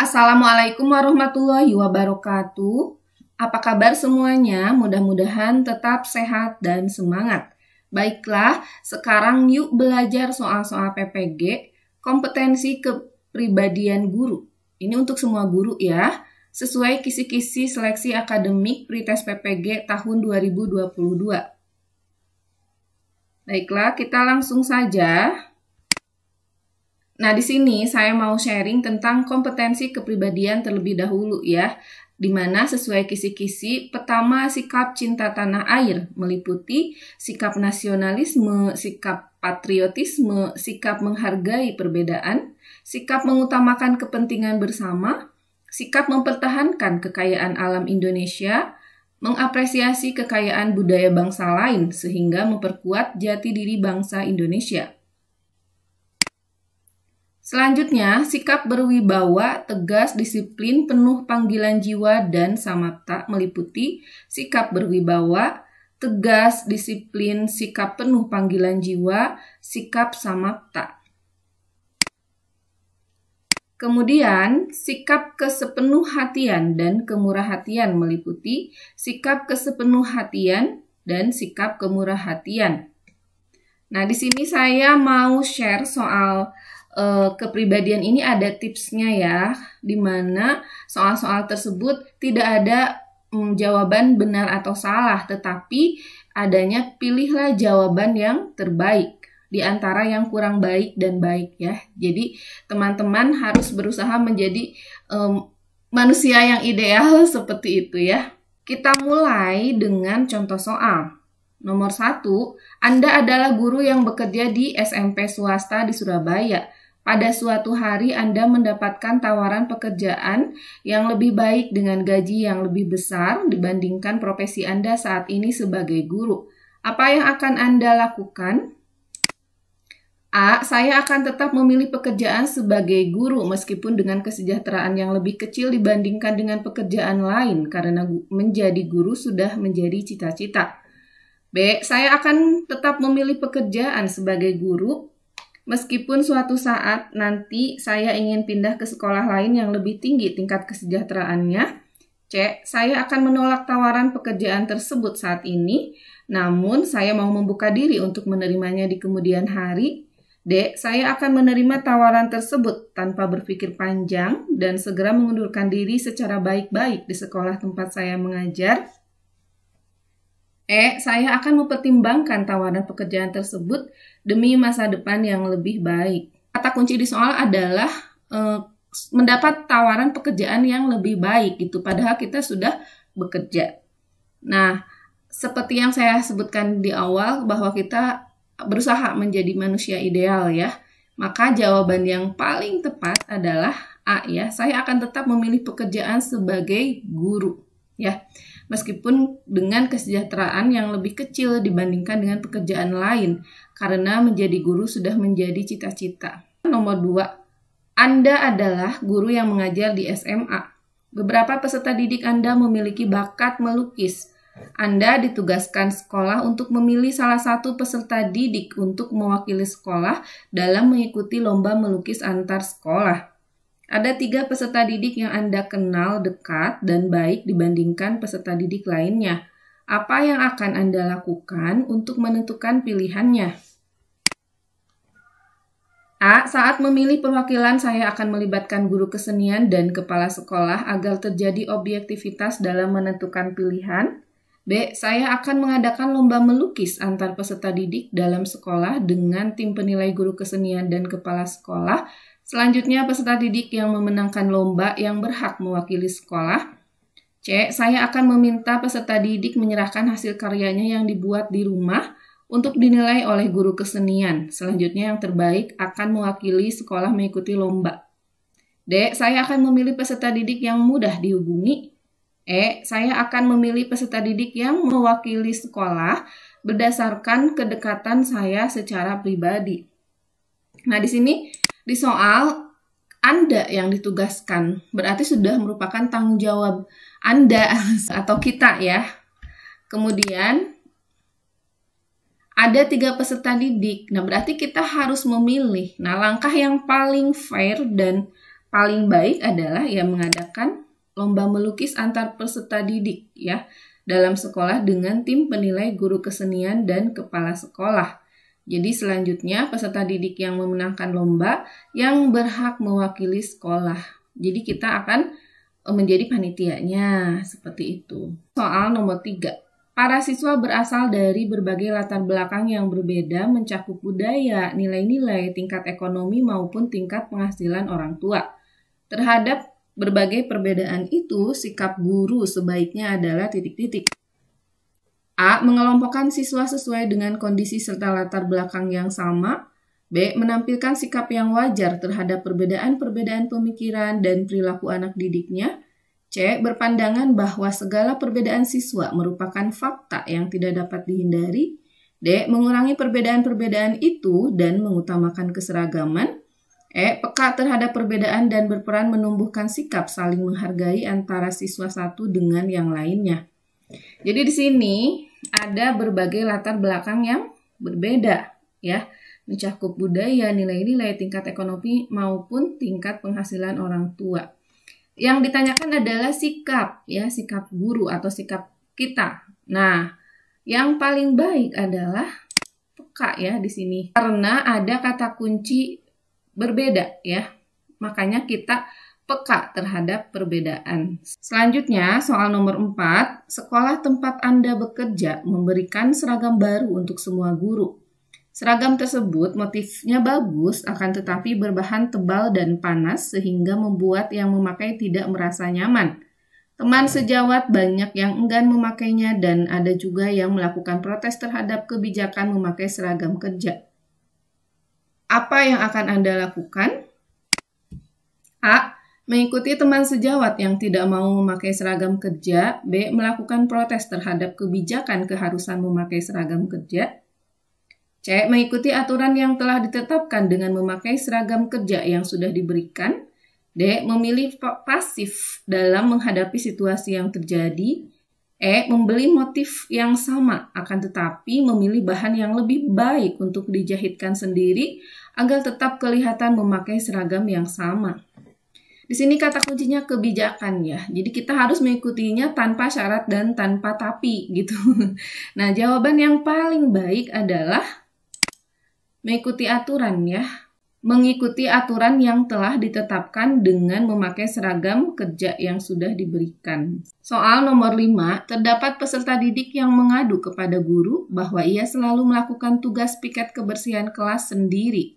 Assalamualaikum warahmatullahi wabarakatuh. Apa kabar semuanya? Mudah-mudahan tetap sehat dan semangat. Baiklah, sekarang yuk belajar soal-soal PPG, kompetensi kepribadian guru. Ini untuk semua guru ya sesuai kisi-kisi seleksi akademik pretest PPG tahun 2022. Baiklah, kita langsung saja. Nah, di sini saya mau sharing tentang kompetensi kepribadian terlebih dahulu ya di mana sesuai kisi-kisi, pertama sikap cinta tanah air meliputi sikap nasionalisme, sikap patriotisme, sikap menghargai perbedaan, sikap mengutamakan kepentingan bersama, sikap mempertahankan kekayaan alam Indonesia, mengapresiasi kekayaan budaya bangsa lain sehingga memperkuat jati diri bangsa Indonesia. Selanjutnya, sikap berwibawa, tegas, disiplin, penuh panggilan jiwa, dan samapta meliputi sikap berwibawa, tegas, disiplin, sikap penuh panggilan jiwa, sikap samapta. Kemudian, sikap kesepenuh hatian dan kemurah hatian meliputi sikap kesepenuh hatian dan sikap kemurah hatian. Nah, di sini saya mau share soal uh, kepribadian ini ada tipsnya ya, di mana soal-soal tersebut tidak ada um, jawaban benar atau salah, tetapi adanya pilihlah jawaban yang terbaik di antara yang kurang baik dan baik ya. Jadi teman-teman harus berusaha menjadi um, manusia yang ideal seperti itu ya. Kita mulai dengan contoh soal. Nomor satu, Anda adalah guru yang bekerja di SMP swasta di Surabaya. Pada suatu hari Anda mendapatkan tawaran pekerjaan yang lebih baik dengan gaji yang lebih besar dibandingkan profesi Anda saat ini sebagai guru. Apa yang akan Anda lakukan? A. Saya akan tetap memilih pekerjaan sebagai guru meskipun dengan kesejahteraan yang lebih kecil dibandingkan dengan pekerjaan lain karena menjadi guru sudah menjadi cita-cita. B. Saya akan tetap memilih pekerjaan sebagai guru meskipun suatu saat nanti saya ingin pindah ke sekolah lain yang lebih tinggi tingkat kesejahteraannya. C. Saya akan menolak tawaran pekerjaan tersebut saat ini, namun saya mau membuka diri untuk menerimanya di kemudian hari Dek, saya akan menerima tawaran tersebut tanpa berpikir panjang dan segera mengundurkan diri secara baik-baik di sekolah tempat saya mengajar. E, saya akan mempertimbangkan tawaran pekerjaan tersebut demi masa depan yang lebih baik. Kata kunci di soal adalah e, mendapat tawaran pekerjaan yang lebih baik gitu padahal kita sudah bekerja. Nah, seperti yang saya sebutkan di awal bahwa kita berusaha menjadi manusia ideal ya. Maka jawaban yang paling tepat adalah A ya. Saya akan tetap memilih pekerjaan sebagai guru ya. Meskipun dengan kesejahteraan yang lebih kecil dibandingkan dengan pekerjaan lain karena menjadi guru sudah menjadi cita-cita. Nomor dua, Anda adalah guru yang mengajar di SMA. Beberapa peserta didik Anda memiliki bakat melukis, anda ditugaskan sekolah untuk memilih salah satu peserta didik untuk mewakili sekolah dalam mengikuti lomba melukis antar sekolah. Ada tiga peserta didik yang Anda kenal dekat dan baik dibandingkan peserta didik lainnya. Apa yang akan Anda lakukan untuk menentukan pilihannya? A. Saat memilih perwakilan, saya akan melibatkan guru kesenian dan kepala sekolah agar terjadi objektivitas dalam menentukan pilihan. B. Saya akan mengadakan lomba melukis antar peserta didik dalam sekolah dengan tim penilai guru kesenian dan kepala sekolah. Selanjutnya peserta didik yang memenangkan lomba yang berhak mewakili sekolah. C. Saya akan meminta peserta didik menyerahkan hasil karyanya yang dibuat di rumah untuk dinilai oleh guru kesenian. Selanjutnya yang terbaik akan mewakili sekolah mengikuti lomba. D. Saya akan memilih peserta didik yang mudah dihubungi E. Saya akan memilih peserta didik yang mewakili sekolah berdasarkan kedekatan saya secara pribadi. Nah, di sini di soal Anda yang ditugaskan berarti sudah merupakan tanggung jawab Anda atau kita ya. Kemudian ada tiga peserta didik. Nah, berarti kita harus memilih. Nah, langkah yang paling fair dan paling baik adalah ya mengadakan lomba melukis antar peserta didik ya dalam sekolah dengan tim penilai guru kesenian dan kepala sekolah. Jadi selanjutnya peserta didik yang memenangkan lomba yang berhak mewakili sekolah. Jadi kita akan eh, menjadi panitianya seperti itu. Soal nomor 3. Para siswa berasal dari berbagai latar belakang yang berbeda mencakup budaya, nilai-nilai, tingkat ekonomi maupun tingkat penghasilan orang tua. Terhadap berbagai perbedaan itu, sikap guru sebaiknya adalah titik-titik. A. Mengelompokkan siswa sesuai dengan kondisi serta latar belakang yang sama. B. Menampilkan sikap yang wajar terhadap perbedaan-perbedaan pemikiran dan perilaku anak didiknya. C. Berpandangan bahwa segala perbedaan siswa merupakan fakta yang tidak dapat dihindari. D. Mengurangi perbedaan-perbedaan itu dan mengutamakan keseragaman. E. Peka terhadap perbedaan dan berperan menumbuhkan sikap saling menghargai antara siswa satu dengan yang lainnya. Jadi di sini ada berbagai latar belakang yang berbeda ya, mencakup budaya, nilai-nilai, tingkat ekonomi maupun tingkat penghasilan orang tua. Yang ditanyakan adalah sikap ya, sikap guru atau sikap kita. Nah, yang paling baik adalah peka ya di sini karena ada kata kunci berbeda ya. Makanya kita peka terhadap perbedaan. Selanjutnya, soal nomor 4, sekolah tempat Anda bekerja memberikan seragam baru untuk semua guru. Seragam tersebut motifnya bagus akan tetapi berbahan tebal dan panas sehingga membuat yang memakai tidak merasa nyaman. Teman sejawat banyak yang enggan memakainya dan ada juga yang melakukan protes terhadap kebijakan memakai seragam kerja. Apa yang akan Anda lakukan? A. Mengikuti teman sejawat yang tidak mau memakai seragam kerja. B. Melakukan protes terhadap kebijakan keharusan memakai seragam kerja. C. Mengikuti aturan yang telah ditetapkan dengan memakai seragam kerja yang sudah diberikan. D. Memilih pasif dalam menghadapi situasi yang terjadi. E. Membeli motif yang sama, akan tetapi memilih bahan yang lebih baik untuk dijahitkan sendiri agar tetap kelihatan memakai seragam yang sama. Di sini kata kuncinya kebijakan ya. Jadi kita harus mengikutinya tanpa syarat dan tanpa tapi gitu. Nah, jawaban yang paling baik adalah mengikuti aturan ya mengikuti aturan yang telah ditetapkan dengan memakai seragam kerja yang sudah diberikan. Soal nomor 5, terdapat peserta didik yang mengadu kepada guru bahwa ia selalu melakukan tugas piket kebersihan kelas sendiri.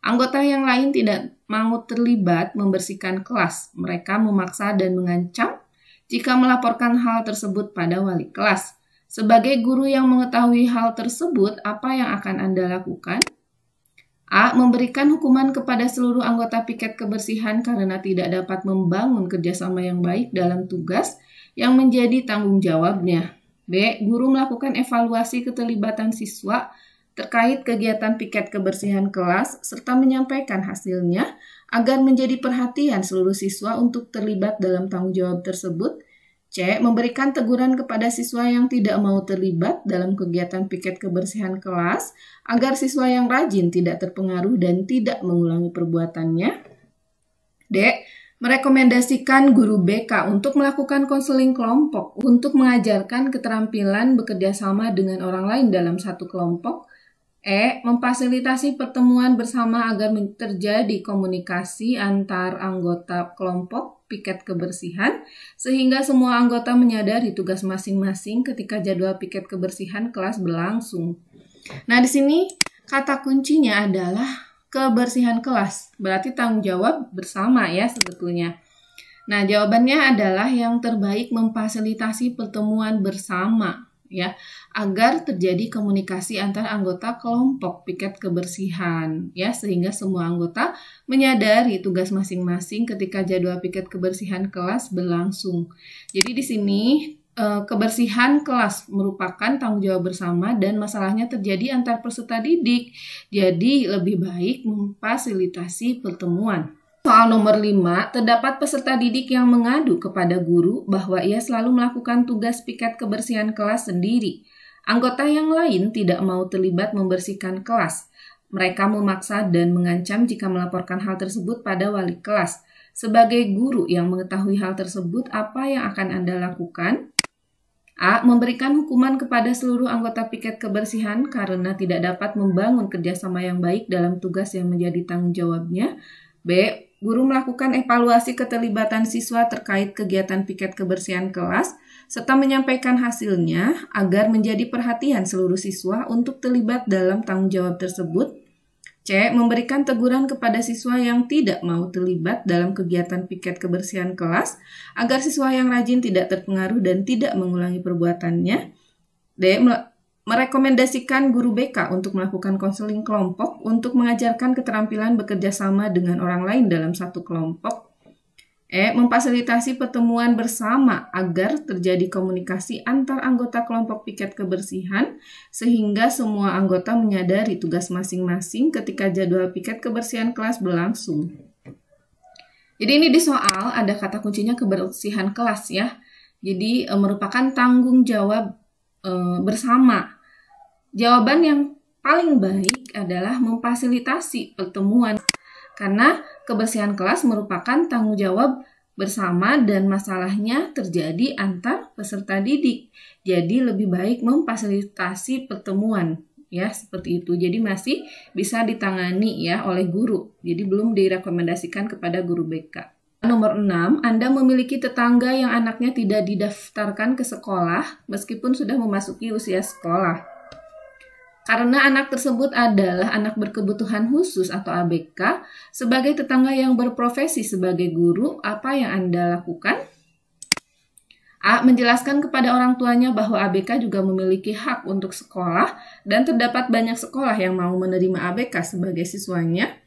Anggota yang lain tidak mau terlibat membersihkan kelas. Mereka memaksa dan mengancam jika melaporkan hal tersebut pada wali kelas. Sebagai guru yang mengetahui hal tersebut, apa yang akan Anda lakukan? A. Memberikan hukuman kepada seluruh anggota piket kebersihan karena tidak dapat membangun kerjasama yang baik dalam tugas yang menjadi tanggung jawabnya. B. Guru melakukan evaluasi keterlibatan siswa terkait kegiatan piket kebersihan kelas serta menyampaikan hasilnya agar menjadi perhatian seluruh siswa untuk terlibat dalam tanggung jawab tersebut C. Memberikan teguran kepada siswa yang tidak mau terlibat dalam kegiatan piket kebersihan kelas agar siswa yang rajin tidak terpengaruh dan tidak mengulangi perbuatannya. D. Merekomendasikan guru BK untuk melakukan konseling kelompok untuk mengajarkan keterampilan bekerja sama dengan orang lain dalam satu kelompok. E. Memfasilitasi pertemuan bersama agar terjadi komunikasi antar anggota kelompok piket kebersihan, sehingga semua anggota menyadari tugas masing-masing ketika jadwal piket kebersihan kelas berlangsung. Nah, di sini kata kuncinya adalah kebersihan kelas, berarti tanggung jawab bersama ya sebetulnya. Nah, jawabannya adalah yang terbaik memfasilitasi pertemuan bersama ya agar terjadi komunikasi antar anggota kelompok piket kebersihan ya sehingga semua anggota menyadari tugas masing-masing ketika jadwal piket kebersihan kelas berlangsung. Jadi di sini eh, kebersihan kelas merupakan tanggung jawab bersama dan masalahnya terjadi antar peserta didik. Jadi lebih baik memfasilitasi pertemuan Soal nomor 5, terdapat peserta didik yang mengadu kepada guru bahwa ia selalu melakukan tugas piket kebersihan kelas sendiri. Anggota yang lain tidak mau terlibat membersihkan kelas. Mereka memaksa dan mengancam jika melaporkan hal tersebut pada wali kelas. Sebagai guru yang mengetahui hal tersebut, apa yang akan Anda lakukan? A. Memberikan hukuman kepada seluruh anggota piket kebersihan karena tidak dapat membangun kerjasama yang baik dalam tugas yang menjadi tanggung jawabnya. B. Guru melakukan evaluasi keterlibatan siswa terkait kegiatan piket kebersihan kelas serta menyampaikan hasilnya agar menjadi perhatian seluruh siswa untuk terlibat dalam tanggung jawab tersebut. C. Memberikan teguran kepada siswa yang tidak mau terlibat dalam kegiatan piket kebersihan kelas agar siswa yang rajin tidak terpengaruh dan tidak mengulangi perbuatannya. D merekomendasikan guru BK untuk melakukan konseling kelompok untuk mengajarkan keterampilan bekerja sama dengan orang lain dalam satu kelompok. E. Memfasilitasi pertemuan bersama agar terjadi komunikasi antar anggota kelompok piket kebersihan sehingga semua anggota menyadari tugas masing-masing ketika jadwal piket kebersihan kelas berlangsung. Jadi ini di soal ada kata kuncinya kebersihan kelas ya. Jadi e, merupakan tanggung jawab Eh, bersama. Jawaban yang paling baik adalah memfasilitasi pertemuan karena kebersihan kelas merupakan tanggung jawab bersama dan masalahnya terjadi antar peserta didik. Jadi lebih baik memfasilitasi pertemuan ya seperti itu. Jadi masih bisa ditangani ya oleh guru. Jadi belum direkomendasikan kepada guru BK. Nomor 6, Anda memiliki tetangga yang anaknya tidak didaftarkan ke sekolah meskipun sudah memasuki usia sekolah. Karena anak tersebut adalah anak berkebutuhan khusus atau ABK, sebagai tetangga yang berprofesi sebagai guru, apa yang Anda lakukan? A. Menjelaskan kepada orang tuanya bahwa ABK juga memiliki hak untuk sekolah dan terdapat banyak sekolah yang mau menerima ABK sebagai siswanya.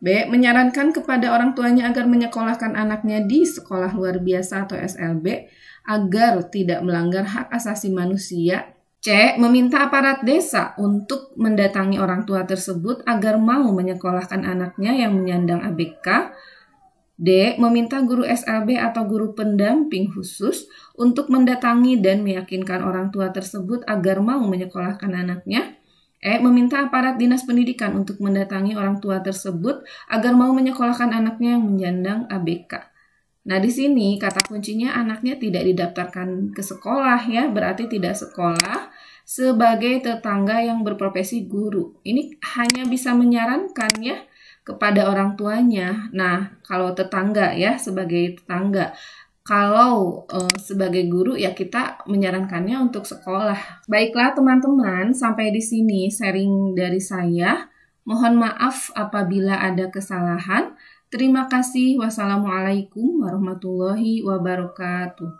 B. Menyarankan kepada orang tuanya agar menyekolahkan anaknya di sekolah luar biasa atau SLB agar tidak melanggar hak asasi manusia. C. Meminta aparat desa untuk mendatangi orang tua tersebut agar mau menyekolahkan anaknya yang menyandang ABK D. Meminta guru SLB atau guru pendamping khusus untuk mendatangi dan meyakinkan orang tua tersebut agar mau menyekolahkan anaknya. E. Meminta aparat dinas pendidikan untuk mendatangi orang tua tersebut agar mau menyekolahkan anaknya yang menyandang ABK. Nah, di sini kata kuncinya anaknya tidak didaftarkan ke sekolah ya, berarti tidak sekolah sebagai tetangga yang berprofesi guru. Ini hanya bisa menyarankan ya kepada orang tuanya. Nah, kalau tetangga ya sebagai tetangga kalau uh, sebagai guru ya kita menyarankannya untuk sekolah. Baiklah teman-teman, sampai di sini sharing dari saya. Mohon maaf apabila ada kesalahan. Terima kasih. Wassalamualaikum warahmatullahi wabarakatuh.